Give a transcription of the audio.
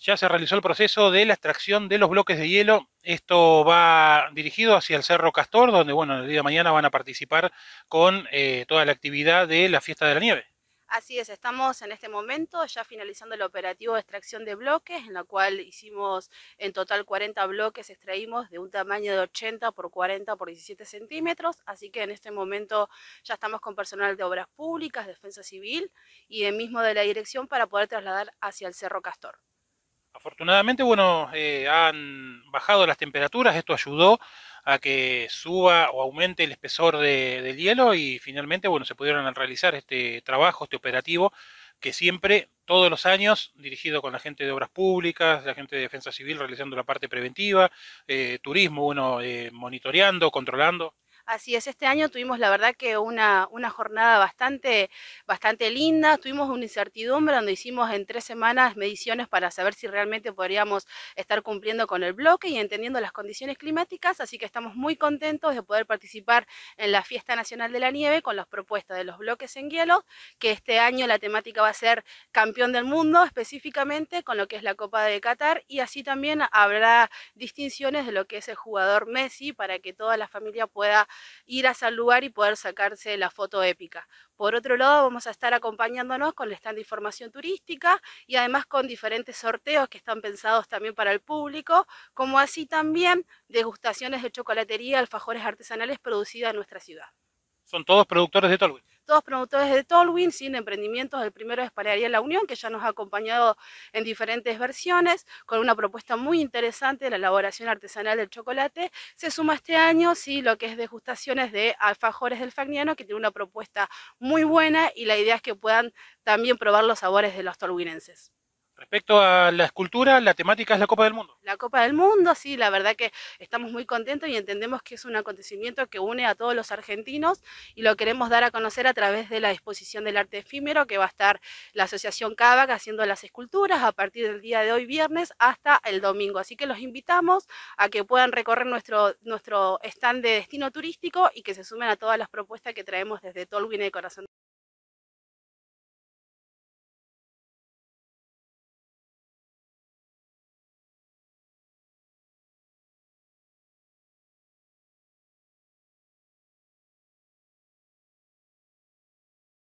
ya se realizó el proceso de la extracción de los bloques de hielo. Esto va dirigido hacia el Cerro Castor, donde, bueno, el día de mañana van a participar con eh, toda la actividad de la fiesta de la nieve. Así es, estamos en este momento ya finalizando el operativo de extracción de bloques, en la cual hicimos en total 40 bloques, extraímos de un tamaño de 80 por 40 por 17 centímetros, así que en este momento ya estamos con personal de Obras Públicas, Defensa Civil y el mismo de la dirección para poder trasladar hacia el Cerro Castor. Afortunadamente, bueno, eh, han bajado las temperaturas, esto ayudó a que suba o aumente el espesor de, del hielo y finalmente, bueno, se pudieron realizar este trabajo, este operativo que siempre, todos los años, dirigido con la gente de Obras Públicas, la gente de Defensa Civil realizando la parte preventiva, eh, turismo, uno eh, monitoreando, controlando Así es, este año tuvimos la verdad que una, una jornada bastante, bastante linda, tuvimos una incertidumbre donde hicimos en tres semanas mediciones para saber si realmente podríamos estar cumpliendo con el bloque y entendiendo las condiciones climáticas, así que estamos muy contentos de poder participar en la Fiesta Nacional de la Nieve con las propuestas de los bloques en hielo, que este año la temática va a ser campeón del mundo específicamente con lo que es la Copa de Qatar y así también habrá distinciones de lo que es el jugador Messi para que toda la familia pueda ir a el lugar y poder sacarse la foto épica. Por otro lado, vamos a estar acompañándonos con el stand de información turística y además con diferentes sorteos que están pensados también para el público, como así también degustaciones de chocolatería, alfajores artesanales producidas en nuestra ciudad. Son todos productores de Tolwich todos promotores de Tolwin, sin emprendimientos. El primero es Panadería La Unión, que ya nos ha acompañado en diferentes versiones, con una propuesta muy interesante de la elaboración artesanal del chocolate. Se suma este año, sí, lo que es degustaciones de alfajores del Fagniano, que tiene una propuesta muy buena y la idea es que puedan también probar los sabores de los tolwinenses. Respecto a la escultura, la temática es la Copa del Mundo. La Copa del Mundo, sí, la verdad que estamos muy contentos y entendemos que es un acontecimiento que une a todos los argentinos y lo queremos dar a conocer a través de la exposición del arte efímero que va a estar la Asociación Cabac haciendo las esculturas a partir del día de hoy viernes hasta el domingo. Así que los invitamos a que puedan recorrer nuestro, nuestro stand de destino turístico y que se sumen a todas las propuestas que traemos desde Tolguín y Corazón.